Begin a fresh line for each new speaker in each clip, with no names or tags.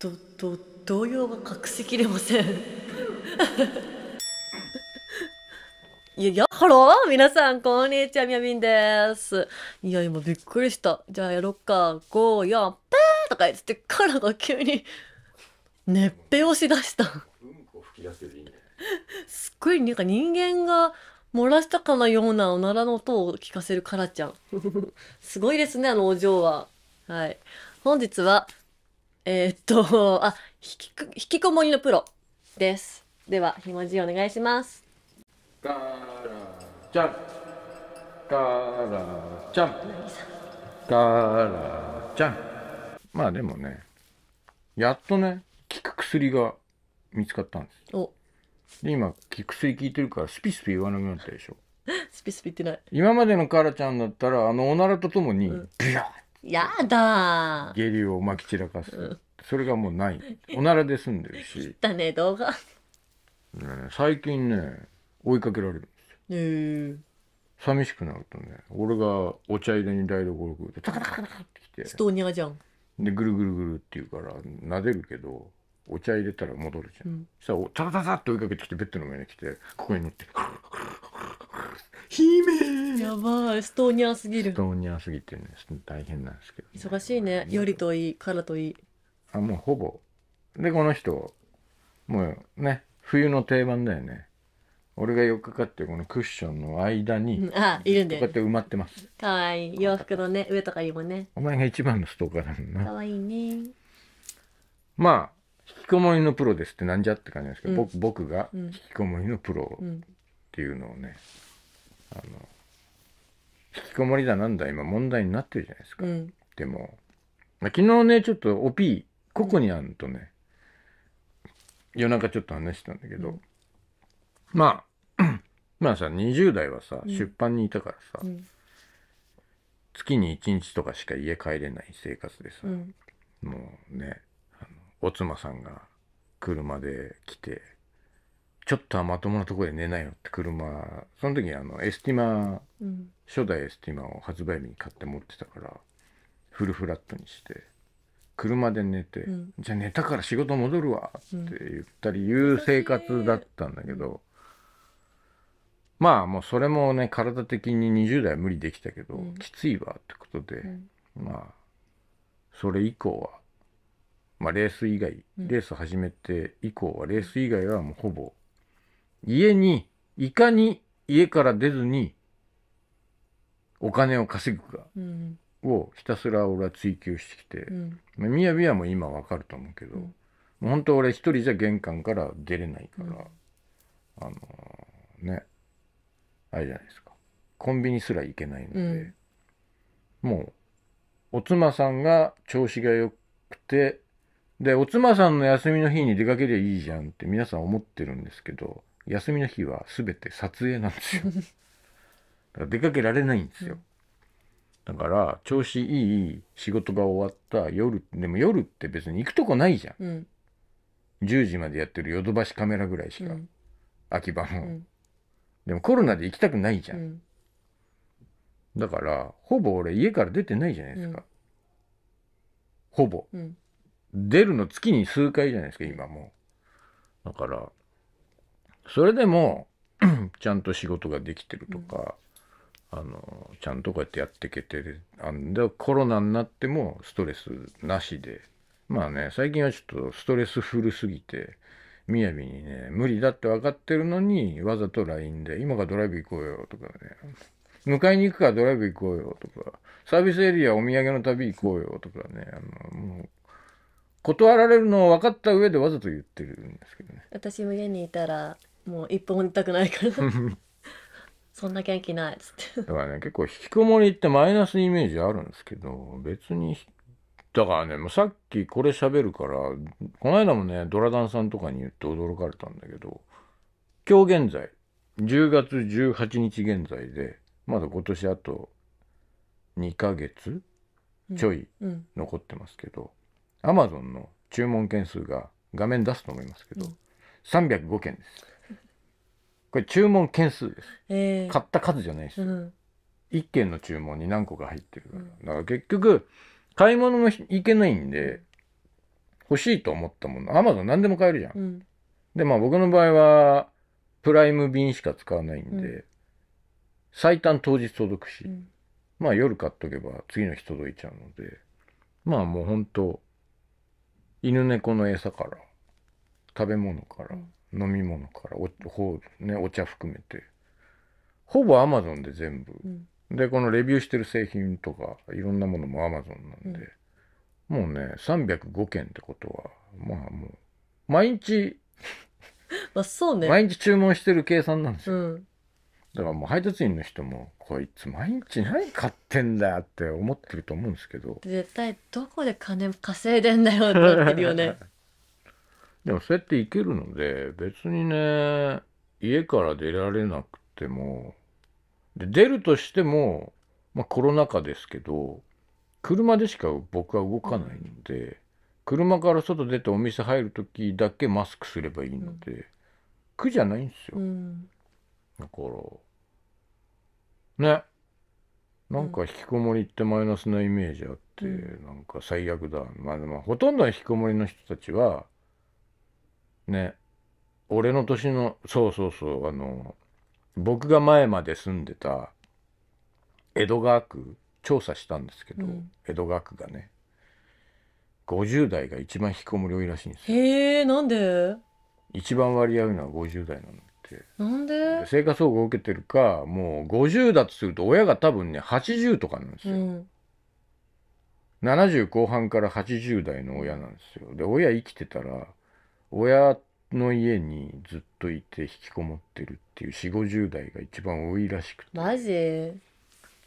どど動揺が隠しきれません いや、や、ハロー皆さん、こんにちは、みやみんです。いや、今びっくりした。じゃあやろっか。5、4、ペーとか言って、カラが急に、熱ぺをしだした。うんこ吹き出せね。すっごい、なんか人間が漏らしたかのようなおならの音を聞かせるカラちゃん。すごいですね、あのお嬢は。はい。本日は、えー、っと、あ、引きこ、引きこもりのプロです。では、ひもじお願いします。
ガラジャンガラジャンガラジャンまあでもね、やっとね、効く薬が見つかったんです。おで、今、効く薬効いてるから、スピスピ言わなくなったでしょ。
スピスピってない。
今までのカーラちゃんだったら、あの、おならとともに、ビャー
やだ
下痢をまき散らかす、うん、それがもうないおならで済んでるし
だね動画、ね、
最近ね追いかけられるん
ですよ、
寂しくなるとね俺がお茶入れに台所来るとタカ
タカタカって
きてストーニャじゃんでぐるぐるぐるって言うから撫でるけどお茶入れたら戻るじゃん、うん、そしたらタタタって追いかけてきてベッドの上に来てここに乗ってクルクル
姫やばいストーニャーすぎ
るストーニャーすぎてね大変なんですけど、
ね、忙しいねよりといいからといい
あもうほぼでこの人もうね冬の定番だよね俺がよくかかってこのクッションの間にあいるんでこうやって埋まってます
かわいい洋服のね上とかにもね
お前が一番のストーカーだもんなか
わいいね
まあ引きこもりのプロですってなんじゃって感じなんですけど、うん、僕僕が引きこもりのプロっていうのをね、うんあの引きこもりだなんだ今問題になってるじゃないですか、うん、でも、まあ、昨日ねちょっと OP ここにあんとね、うん、夜中ちょっと話したんだけど、うん、まあ まあさ20代はさ、出版にいたからさ、月に1日とかしか家帰れない生活でさ、もうねお妻さんが車で来てちょっとはまともなとこで寝なよって車その時あのエスティマ、うん、初代エスティマを発売日に買って持ってたからフルフラットにして車で寝て、うん、じゃあ寝たから仕事戻るわって言ったりいう生活だったんだけど、まあもうそれもね体的に20代は無理できたけど、きついわってことで、まあそれ以降はまあレース以外レース始めて以降はレース以外はもうほぼ家に、いかに家から出ずに、お金を稼ぐかをひたすら俺は追求してきて、うん、みやびはもう今わかると思うけど、うん、もう本当俺一人じゃ玄関から出れないから、うん、あのー、ね、あれじゃないですか。コンビニすら行けないので、うん、もう、お妻さんが調子が良くて、で、お妻さんの休みの日に出かけりゃいいじゃんって皆さん思ってるんですけど、休みの日は全て撮影なんですよ だから出かけられないんですよ、だから調子いい仕事が終わった夜でも夜って別に行くとこないじゃん、うん、10時までやってるヨドバシカメラぐらいしか、うん、秋葉も、うん、でもコロナで行きたくないじゃん、うん、だからほぼ俺家から出てないじゃないですか、ほぼ、出るの月に数回じゃないですか今もだからそれでも ちゃんと仕事ができてるとか、うん、あのちゃんとこうやってやっていけてるあんでコロナになってもストレスなしでまあね最近はちょっとストレスフルすぎて。みやびにね、無理だって分かってるのに、わざと LINE で、今からドライブ行こうよとかね、迎えに行くからドライブ行こうよとか、サービスエリアお土産の旅行こうよとかね、あの、もう、断られるのを分かった上でわざと言ってるんですけど
ね。私も家にいたら、もう一本も行きたくないから そんな元気ないっつって
だからね結構引きこもりってマイナスイメージあるんですけど別にだからねもうさっきこれ喋るからこの間もねドラダンさんとかに言って驚かれたんだけど今日現在10月18日現在でまだ今年あと2ヶ月ちょい残ってますけど、アマゾンの注文件数が画面出すと思いますけど、うん、305件です。これ注文件数です、えー、買った数じゃないです、うん、1件の注文に何個か入ってるから、うん、だから結局買い物も行けないんで欲しいと思ったものアマゾン何でも買えるじゃん、うん、でまあ僕の場合はプライム便しか使わないんで、うん、最短当日届くし、まあ夜買っとけば次の日届いちゃうのでまあもう本当犬猫の餌から食べ物から、うん飲み物からおほう、ね、お茶含めてほぼアマゾンで全部、うん、でこのレビューしてる製品とかいろんなものもアマゾンなんで、うん、もうね305件ってことはまあもう毎日 まあそうね毎日注文してる計算なんですよ、うん、だからもう配達員の人もこいつ毎日何買ってんだよって思ってると思うんですけど
絶対どこで金稼いでんだよってなってるよね
でもそうやって行けるので、別にね、家から出られなくても、で出るとしても、まあ、コロナ禍ですけど、車でしか僕は動かないので、車から外出てお店入る時だけマスクすればいいので、苦じゃないんですよ。うん、だから、ね。なんか引きこもりってマイナスなイメージあって、うん、なんか最悪だ。まあでもほとんどの引きこもりの人たちは、ね俺の年のそうそうそうあの僕が前まで住んでた江戸川区調査したんですけど、うん、江戸川区がね50代が一番引きこもり多いらしいんです
よへえなんで
一番割合うのは50代なのって
なんで
生活保護を受けてるかもう50だとすると親が多分ね80とかなんですよ、うん、70後半から80代の親なんですよで親生きてたら親の家にずっといて引きこもってるっていう4 5 0代が一番多いらしく
てマジ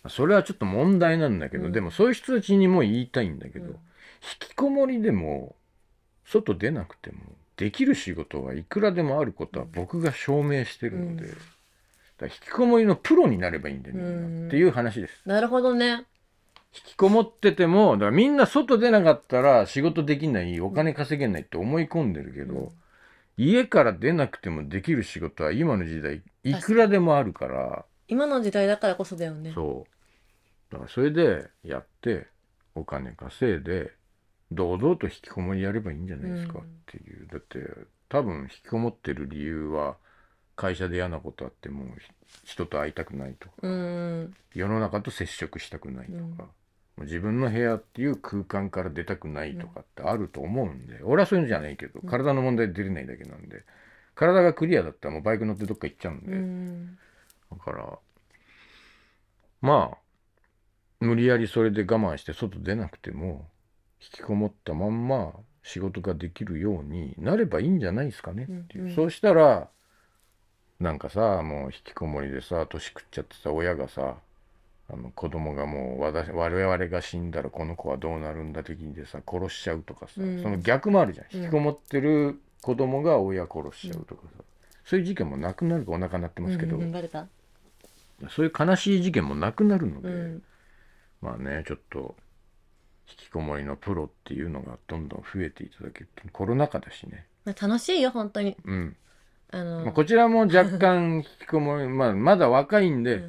それはちょっと問題なんだけど、うんでもそういう人たちにも言いたいんだけど、うん引きこもりでも外出なくてもできる仕事はいくらでもあることは僕が証明してるので、うんだから引きこもりのプロになればいいんだよ、なうんっていう話です。
なるほどね
引きこもってても、だからみんな外出なかったら仕事できない、お金稼げないって思い込んでるけど、うん、家から出なくてもできる仕事は今の時代いくらでもあるから。
今の時代だからこそだよね。
そう。だからそれでやって、お金稼いで、堂々と引きこもりやればいいんじゃないですかっていう。うん、だって多分引きこもってる理由は、会社で嫌なことあっても人と会いたくないとか世の中と接触したくないとか、うん、自分の部屋っていう空間から出たくないとかってあると思うんで、俺はそういうのじゃないけど体の問題で出れないだけなんで体がクリアだったらもうバイク乗ってどっか行っちゃうんで、だからまあ無理やりそれで我慢して外出なくても引きこもったまんま仕事ができるようになればいいんじゃないですかねっていう、うんうん、そうしたらなんかさもう引きこもりでさ年食っちゃってさ親がさあの子供がもう私我々が死んだらこの子はどうなるんだ的にでさ殺しちゃうとかさ、うん、その逆もあるじゃん、うん、引きこもってる子供が親殺しちゃうとかさ、うん、そういう事件もなくなるかお腹になってますけど、そういう悲しい事件もなくなるので、まあねちょっと引きこもりのプロっていうのがどんどん増えていただけるコロナ禍だしね。
まあ、楽しいよ本当に、うんあのまあ、こちら
も若干引きこもり、まあ、まだ若いんで、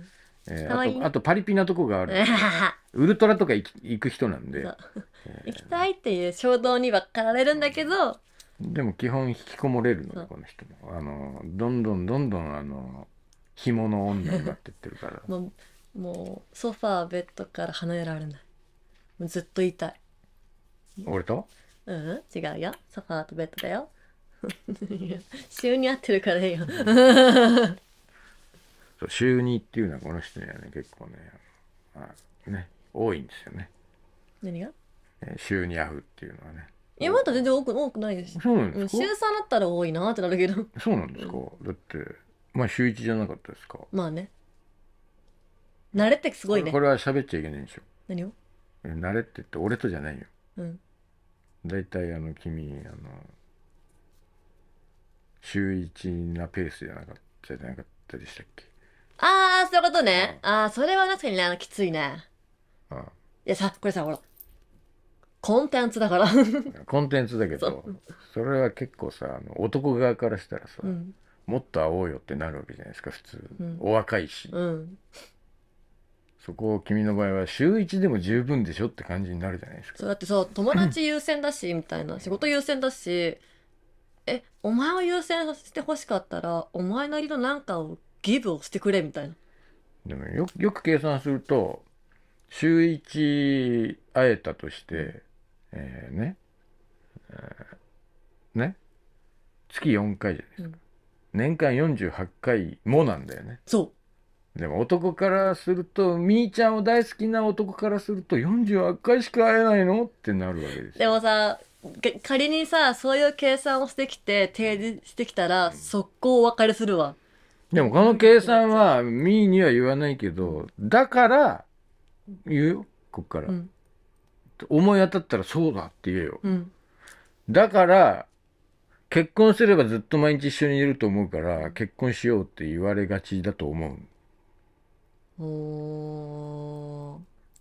えー、あとあとパリピなとこがある ウルトラとか行く人なんで、えー、
行きたいっていう衝動にはかられるんだけど
でも基本引きこもれるのこの人もあのどんどんどんどんあの紐の女になってってるから
もうもうソファーベッドから離れられないもうずっといたい俺とうん違うよソファーとベッドだよ収 に合ってるからいいよ
そう、週2っていうのはこの人にはね、結構ね、まあ、ね、多いんですよね。何がえー週2アフっていうのはね。
いやまだ全然多く多くないです。そうなんうん週3だったら多いなってなるけど。
そうなんですかだって、まあ週1じゃなかったですか
まあね。慣れってすごいねこ。
れは喋っちゃいけないんでしょ。何をえ慣れって言って俺とじゃないよ。うん。大体、あの、君、あの、週1なペースじゃなかった、じゃなかったでしたっけ
ああ、そういうことね。ああ、それは確かにね、きついね。うん。いやさ、これさ、ほら。コンテンツだから。
コンテンツだけど、それは結構さ、あの男側からしたらさ、うんもっと会おうよってなるわけじゃないですか、普通。うんお若いし。うん。そこを君の場合は週1でも十分でしょって感じになるじゃないですか。
そうだってそう、友達優先だし、みたいな。仕事優先だし、え、お前を優先して欲しかったら、お前なりのなんかをギブをしてくれみたいな。
でもよよく計算すると週1会えたとして、えー、ね、えー、ね月4回じゃないですか、うん、年間48回もなんだよねそうでも男からするとみーちゃんを大好きな男からすると48回しか会えないのってなるわけです
でもさ仮にさそういう計算をしてきて提示してきたら、うん、速攻お別れするわ
でもこの計算はみーには言わないけどだから言うよこっから、うん、思い当たったらそうだって言えよ、うん、だから結婚すればずっと毎日一緒にいると思うから結婚しようって言われがちだと思う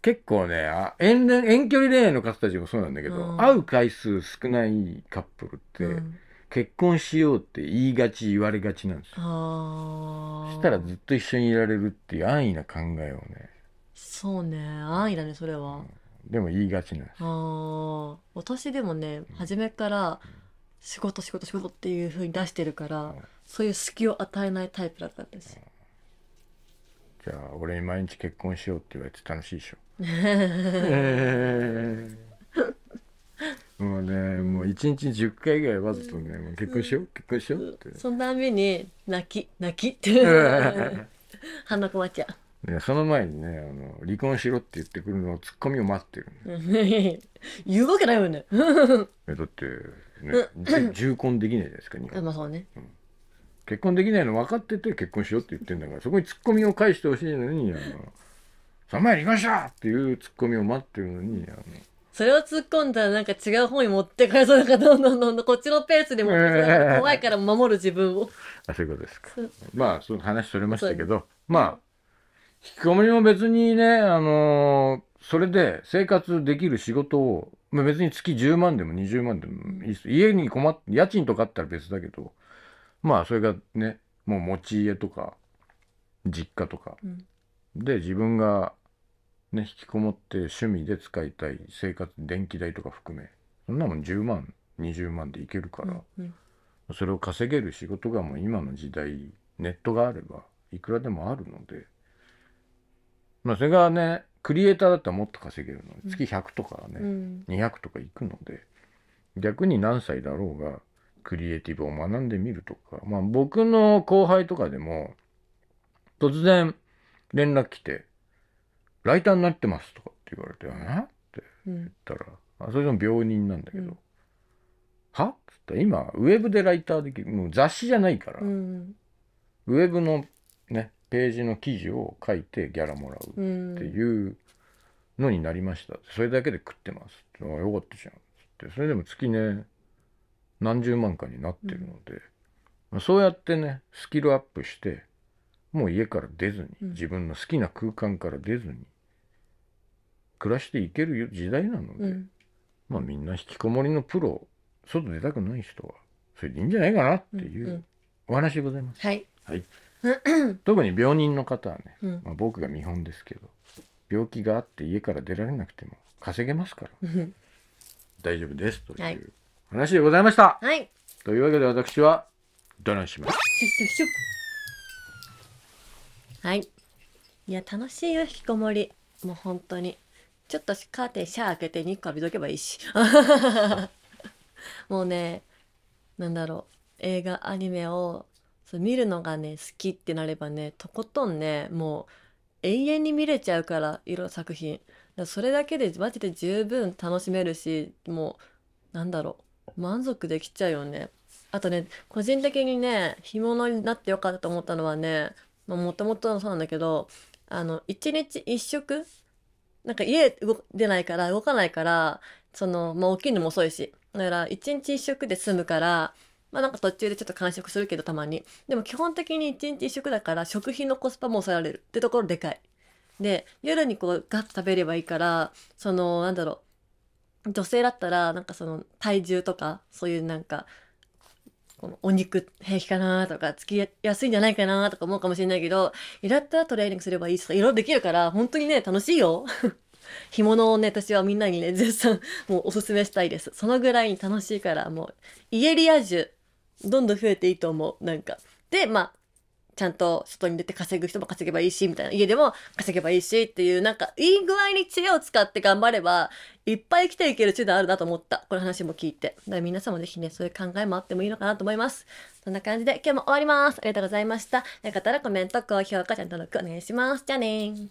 結構ね遠遠距離恋愛の方たちもそうなんだけど、会う回数少ないカップルって、結婚しようって言いがち言われがちなんです
よ
そしたらずっと一緒にいられるっていう安易な考えをね
そうね安易だねそれは、う
ん、でも言いがちなんです
あ私でもね初めから仕事仕事仕事っていうふうに出してるから、うん、そういう隙を与えないタイプだったんです、う
ん、じゃあ俺に毎日結婚しようって言われて楽しいでしょ
え
ー もうねもう一日10回ぐらいわざとね、もう結婚しよう結婚しようってそ
のために泣き泣きって鼻困っちゃ
うね、その前にねあの離婚しろって言ってくるのをツッコミを待って
るんだよ、言うわけないよね
えだってね じ重婚できないじゃないですか日本
まあそうね、うん
結婚できないの分かってて結婚しようって言ってんだからそこにツッコミを返してほしいのに「あのその前離婚しろ!」っていうツッコミを待ってるのにあの
それを突っ込んだらなんか違う方に持ってかれそうだから、どんどんどんどんこっちのペースでも、怖いから守る自分を。
あ、そういうことですか。まあ、その話それましたけど、まあ、引きこもりも別にね、あのー、それで生活できる仕事を、まあ、別に月10万でも20万でもいいです。家に困って、家賃とかあったら別だけど、まあ、それがね、もう持ち家とか、実家とか、うん、で、自分がね、引きこもって趣味で使いたい生活電気代とか含めそんなもん10万20万でいけるから、うんうん、それを稼げる仕事がもう今の時代ネットがあればいくらでもあるのでまあそれがねクリエイターだったらもっと稼げるの月100とかね、うん、200とかいくので逆に何歳だろうがクリエイティブを学んでみるとかまあ僕の後輩とかでも突然連絡来て。ライターになってますとかって言われて、えって言ったら、あそれでも病人なんだけど、うん、はっつったら今、ウェブでライターできる、もう雑誌じゃないから、うん、ウェブのね、ページの記事を書いてギャラもらうっていうのになりました。それだけで食ってます。ってよかったじゃん。って、それでも月ね、何十万かになってるので、うん、そうやってね、スキルアップして、もう家から出ずに、自分の好きな空間から出ずに、暮らしていける時代なので、うん、まあみんな引きこもりのプロ外出たくない人はそれでいいんじゃないかなっていうお話でございます。特に病人の方はね、まあ、僕が見本ですけど病気があって家から出られなくても稼げますから、大丈夫ですという話でございました。はい、というわけで私はどないします
はいいや楽しいよ引きこもりもう本当にちょっとカーテンシャー開けて日浴びとけばいいし もうねなんだろう映画アニメをそう見るのがね好きってなればねとことんねもう永遠に見れちゃうから色作品だそれだけでマジで十分楽しめるしもうなんだろう満足できちゃうよねあとね個人的にね干物になってよかったと思ったのはねもともとそうなんだけどあの1日1食なんか家動出ないから動かないから、その、まあ、起きるのも遅いし。だから、一日一食で済むから、まあなんか途中でちょっと完食するけどたまに。でも基本的に一日一食だから食費のコスパも抑えられるってところでかい。で、夜にこうガッと食べればいいから、その、なんだろう。女性だったら、なんかその体重とか、そういうなんか、このお肉平気かなとか、つきやすいんじゃないかなとか思うかもしれないけど、イラッとトレーニングすればいいとか、いろいろできるから、本当にね、楽しいよ。干 物をね、私はみんなにね、絶賛、もうおすすめしたいです。そのぐらいに楽しいから、もう、イエリア樹どんどん増えていいと思う。なんか。で、まあ、ちゃんと外に出て稼ぐ人も稼げばいいし、みたいな。家でも稼げばいいしっていう、なんか、いい具合に知恵を使って頑張れば、いっぱい生きていける手段あるなと思った。この話も聞いて。だから皆さんもぜひね、そういう考えもあってもいいのかなと思います。そんな感じで今日も終わります。ありがとうございました。よかったらコメント、高評価、チャンネル登録お願いします。じゃあねー。